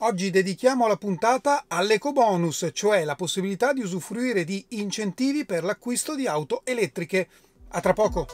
Oggi dedichiamo la puntata all'ecobonus, cioè la possibilità di usufruire di incentivi per l'acquisto di auto elettriche. A tra poco!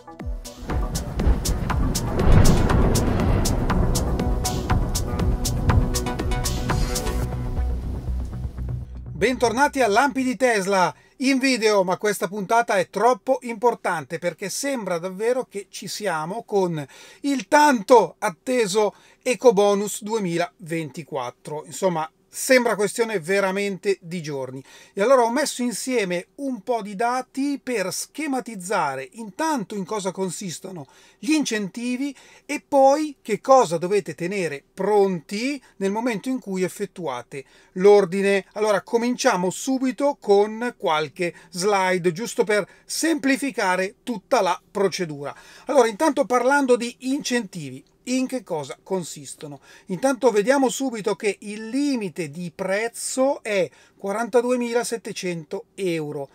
Bentornati a Lampi di Tesla in video, ma questa puntata è troppo importante perché sembra davvero che ci siamo con il tanto atteso Ecobonus 2024. Insomma, sembra questione veramente di giorni. E allora ho messo insieme un po' di dati per schematizzare intanto in cosa consistono gli incentivi e poi che cosa dovete tenere pronti nel momento in cui effettuate l'ordine. Allora cominciamo subito con qualche slide giusto per semplificare tutta la procedura. Allora intanto parlando di incentivi, in che cosa consistono. Intanto vediamo subito che il limite di prezzo è 42.700 euro.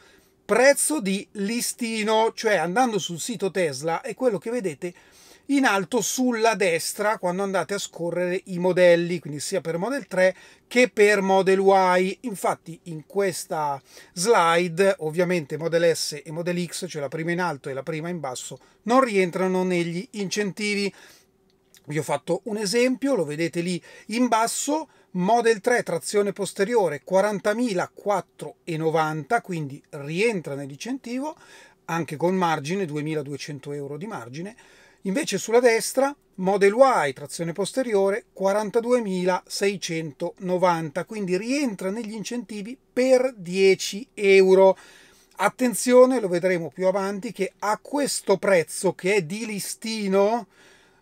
Prezzo di listino, cioè andando sul sito Tesla è quello che vedete in alto sulla destra quando andate a scorrere i modelli, quindi sia per Model 3 che per Model Y. Infatti in questa slide ovviamente Model S e Model X, cioè la prima in alto e la prima in basso, non rientrano negli incentivi. Vi ho fatto un esempio, lo vedete lì in basso, Model 3 trazione posteriore 40.490, quindi rientra nell'incentivo, anche con margine, 2.200 euro di margine. Invece sulla destra Model Y trazione posteriore 42.690, quindi rientra negli incentivi per 10 euro. Attenzione, lo vedremo più avanti, che a questo prezzo che è di listino,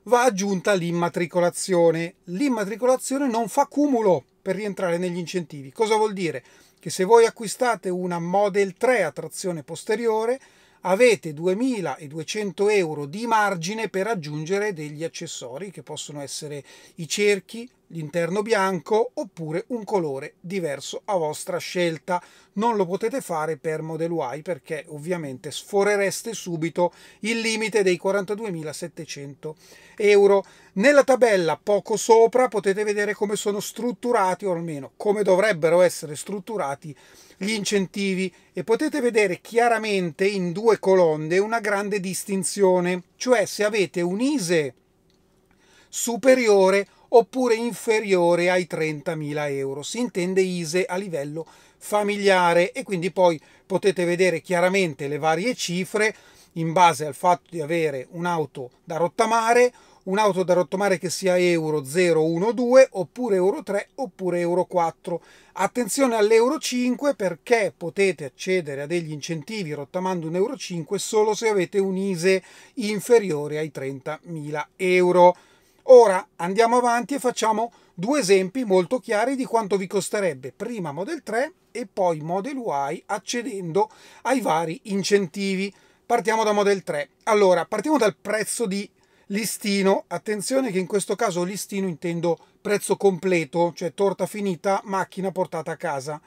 va aggiunta l'immatricolazione. L'immatricolazione non fa cumulo per rientrare negli incentivi. Cosa vuol dire? Che se voi acquistate una Model 3 a trazione posteriore, avete 2200 euro di margine per aggiungere degli accessori che possono essere i cerchi, l'interno bianco oppure un colore diverso a vostra scelta. Non lo potete fare per Model Y perché ovviamente sforereste subito il limite dei 42.700 euro. Nella tabella poco sopra potete vedere come sono strutturati o almeno come dovrebbero essere strutturati gli incentivi e potete vedere chiaramente in due colonne una grande distinzione, cioè se avete un ISE superiore oppure inferiore ai 30.000 euro. Si intende ISE a livello familiare e quindi poi potete vedere chiaramente le varie cifre in base al fatto di avere un'auto da rottamare, un'auto da rottamare che sia Euro 0, 1, 2, oppure Euro 3 oppure Euro 4. Attenzione all'Euro 5 perché potete accedere a degli incentivi rottamando un Euro 5 solo se avete un ISE inferiore ai 30.000 euro. Ora andiamo avanti e facciamo due esempi molto chiari di quanto vi costerebbe prima Model 3 e poi Model Y accedendo ai vari incentivi. Partiamo da Model 3. Allora, partiamo dal prezzo di listino. Attenzione che in questo caso listino intendo prezzo completo, cioè torta finita, macchina portata a casa.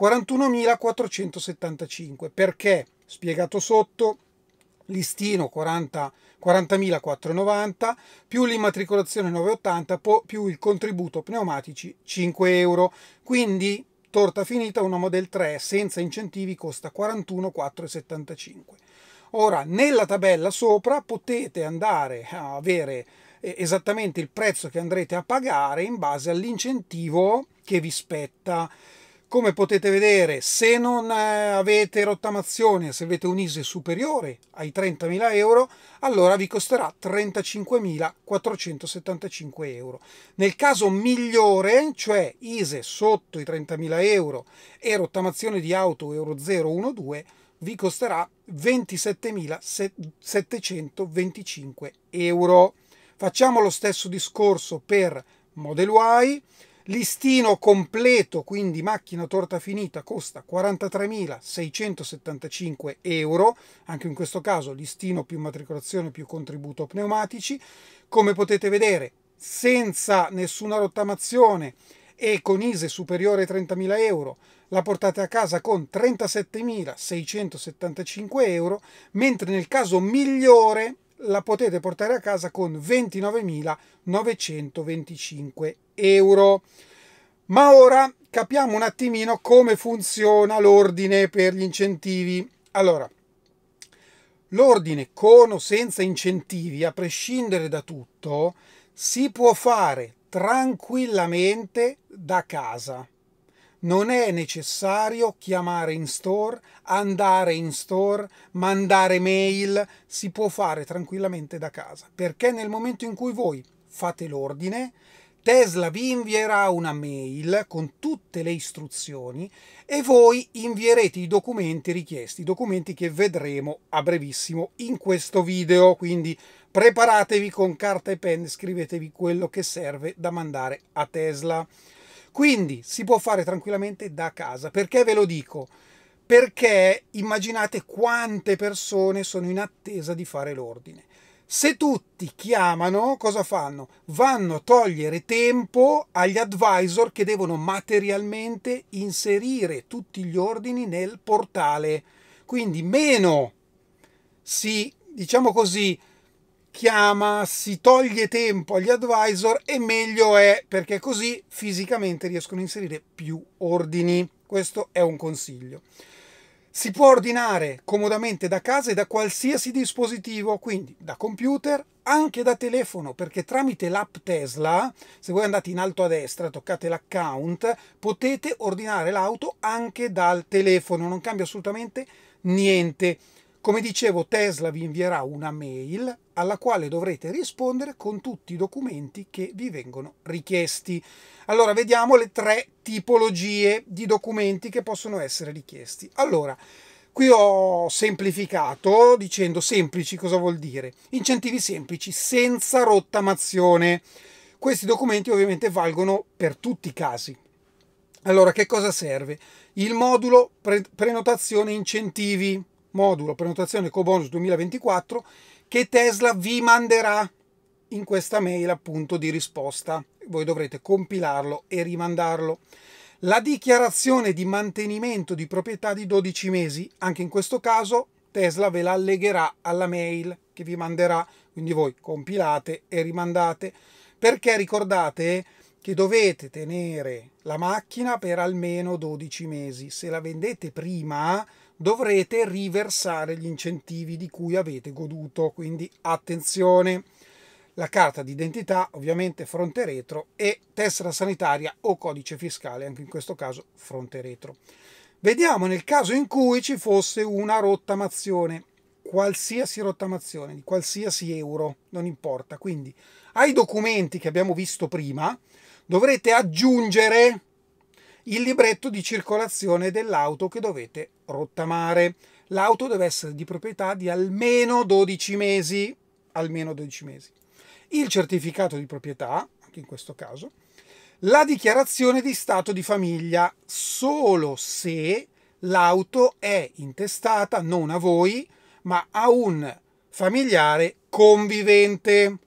41.475. Perché? Spiegato sotto, listino 40, 40.490 più l'immatricolazione 980 più il contributo pneumatici 5 euro. Quindi torta finita una Model 3 senza incentivi costa 41.475. Ora nella tabella sopra potete andare a avere eh, esattamente il prezzo che andrete a pagare in base all'incentivo che vi spetta. Come potete vedere, se non eh, avete rottamazione, se avete un ISE superiore ai 30.000 euro, allora vi costerà 35.475 euro. Nel caso migliore, cioè ISE sotto i 30.000 euro e rottamazione di auto Euro 012, vi costerà 27.725 euro. Facciamo lo stesso discorso per Model Y, Listino completo, quindi macchina torta finita, costa 43.675 euro, anche in questo caso listino più matricolazione più contributo pneumatici. Come potete vedere, senza nessuna rottamazione e con ISE superiore ai 30.000 euro, la portate a casa con 37.675 euro, mentre nel caso migliore la potete portare a casa con 29.925 euro euro. Ma ora capiamo un attimino come funziona l'ordine per gli incentivi. Allora, l'ordine con o senza incentivi, a prescindere da tutto, si può fare tranquillamente da casa. Non è necessario chiamare in store, andare in store, mandare mail, si può fare tranquillamente da casa, perché nel momento in cui voi fate l'ordine, Tesla vi invierà una mail con tutte le istruzioni e voi invierete i documenti richiesti, i documenti che vedremo a brevissimo in questo video, quindi preparatevi con carta e penna, scrivetevi quello che serve da mandare a Tesla. Quindi si può fare tranquillamente da casa, perché ve lo dico? Perché immaginate quante persone sono in attesa di fare l'ordine se tutti chiamano, cosa fanno? Vanno a togliere tempo agli advisor che devono materialmente inserire tutti gli ordini nel portale. Quindi meno si, diciamo così, chiama, si toglie tempo agli advisor e meglio è perché così fisicamente riescono a inserire più ordini. Questo è un consiglio. Si può ordinare comodamente da casa e da qualsiasi dispositivo, quindi da computer, anche da telefono, perché tramite l'app Tesla, se voi andate in alto a destra, toccate l'account, potete ordinare l'auto anche dal telefono, non cambia assolutamente niente. Come dicevo, Tesla vi invierà una mail alla quale dovrete rispondere con tutti i documenti che vi vengono richiesti. Allora, vediamo le tre tipologie di documenti che possono essere richiesti. Allora, Qui ho semplificato dicendo semplici cosa vuol dire? Incentivi semplici senza rottamazione. Questi documenti ovviamente valgono per tutti i casi. Allora, che cosa serve? Il modulo pre prenotazione incentivi modulo prenotazione co-bonus 2024 che Tesla vi manderà in questa mail appunto di risposta. Voi dovrete compilarlo e rimandarlo. La dichiarazione di mantenimento di proprietà di 12 mesi, anche in questo caso Tesla ve la allegherà alla mail che vi manderà, quindi voi compilate e rimandate, perché ricordate che dovete tenere la macchina per almeno 12 mesi. Se la vendete prima, dovrete riversare gli incentivi di cui avete goduto, quindi attenzione. La carta d'identità, ovviamente fronte retro, e tessera sanitaria o codice fiscale, anche in questo caso fronte retro. Vediamo nel caso in cui ci fosse una rottamazione, qualsiasi rottamazione di qualsiasi euro, non importa. Quindi ai documenti che abbiamo visto prima dovrete aggiungere il libretto di circolazione dell'auto che dovete rottamare. L'auto deve essere di proprietà di almeno 12 mesi, almeno 12 mesi. Il certificato di proprietà, anche in questo caso, la dichiarazione di stato di famiglia solo se l'auto è intestata non a voi, ma a un familiare convivente.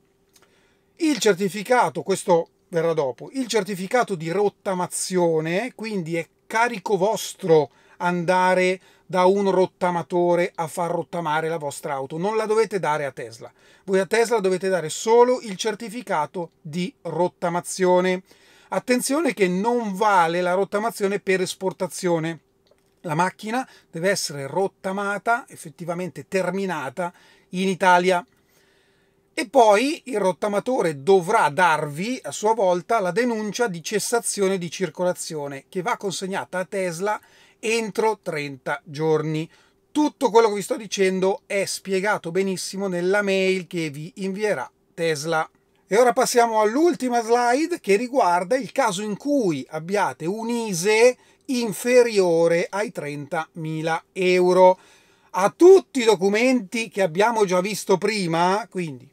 Il certificato, questo verrà dopo, il certificato di rottamazione, quindi è carico vostro andare da un rottamatore a far rottamare la vostra auto, non la dovete dare a Tesla. Voi a Tesla dovete dare solo il certificato di rottamazione. Attenzione che non vale la rottamazione per esportazione. La macchina deve essere rottamata, effettivamente terminata in Italia e poi il rottamatore dovrà darvi a sua volta la denuncia di cessazione di circolazione che va consegnata a Tesla entro 30 giorni. Tutto quello che vi sto dicendo è spiegato benissimo nella mail che vi invierà Tesla. E ora passiamo all'ultima slide che riguarda il caso in cui abbiate un ISE inferiore ai 30.000 euro. A tutti i documenti che abbiamo già visto prima, quindi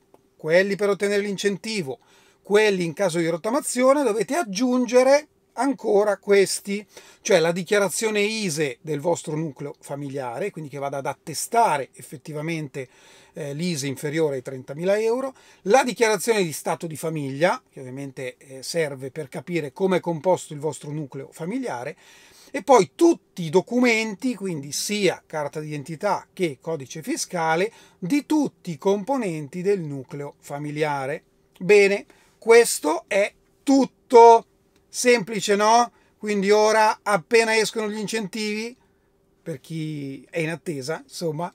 quelli per ottenere l'incentivo, quelli in caso di rottamazione, dovete aggiungere ancora questi, cioè la dichiarazione ISE del vostro nucleo familiare, quindi che vada ad attestare effettivamente eh, l'ISE inferiore ai 30.000 euro, la dichiarazione di stato di famiglia, che ovviamente eh, serve per capire come è composto il vostro nucleo familiare, e poi tutti i documenti, quindi sia carta d'identità che codice fiscale, di tutti i componenti del nucleo familiare. Bene, questo è tutto. Semplice, no? Quindi ora appena escono gli incentivi, per chi è in attesa, insomma,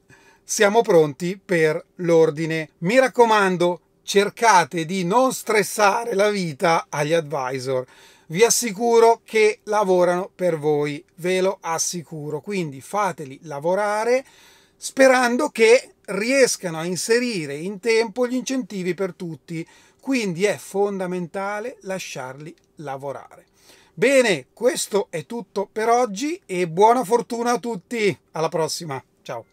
siamo pronti per l'ordine. Mi raccomando, cercate di non stressare la vita agli advisor. Vi assicuro che lavorano per voi, ve lo assicuro. Quindi fateli lavorare sperando che riescano a inserire in tempo gli incentivi per tutti. Quindi è fondamentale lasciarli lavorare. Bene, questo è tutto per oggi e buona fortuna a tutti. Alla prossima. Ciao.